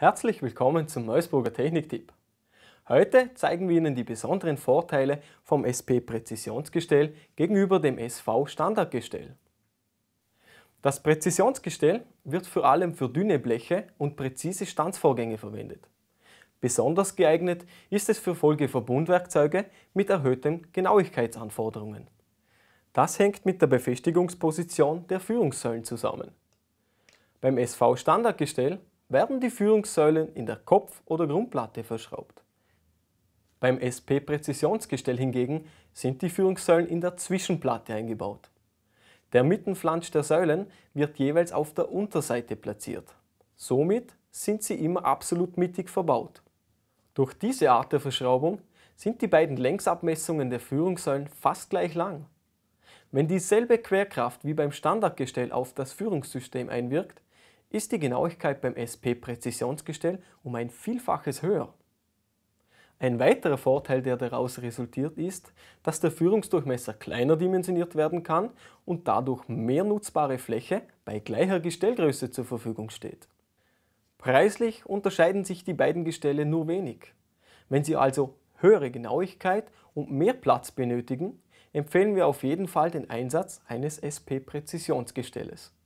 Herzlich willkommen zum Neusburger Techniktipp. Heute zeigen wir Ihnen die besonderen Vorteile vom SP Präzisionsgestell gegenüber dem SV Standardgestell. Das Präzisionsgestell wird vor allem für dünne Bleche und präzise Stanzvorgänge verwendet. Besonders geeignet ist es für Folgeverbundwerkzeuge mit erhöhten Genauigkeitsanforderungen. Das hängt mit der Befestigungsposition der Führungssäulen zusammen. Beim SV Standardgestell werden die Führungssäulen in der Kopf- oder Grundplatte verschraubt. Beim SP-Präzisionsgestell hingegen sind die Führungssäulen in der Zwischenplatte eingebaut. Der Mittenflansch der Säulen wird jeweils auf der Unterseite platziert. Somit sind sie immer absolut mittig verbaut. Durch diese Art der Verschraubung sind die beiden Längsabmessungen der Führungssäulen fast gleich lang. Wenn dieselbe Querkraft wie beim Standardgestell auf das Führungssystem einwirkt, ist die Genauigkeit beim SP-Präzisionsgestell um ein Vielfaches höher. Ein weiterer Vorteil, der daraus resultiert, ist, dass der Führungsdurchmesser kleiner dimensioniert werden kann und dadurch mehr nutzbare Fläche bei gleicher Gestellgröße zur Verfügung steht. Preislich unterscheiden sich die beiden Gestelle nur wenig. Wenn Sie also höhere Genauigkeit und mehr Platz benötigen, empfehlen wir auf jeden Fall den Einsatz eines SP-Präzisionsgestelles.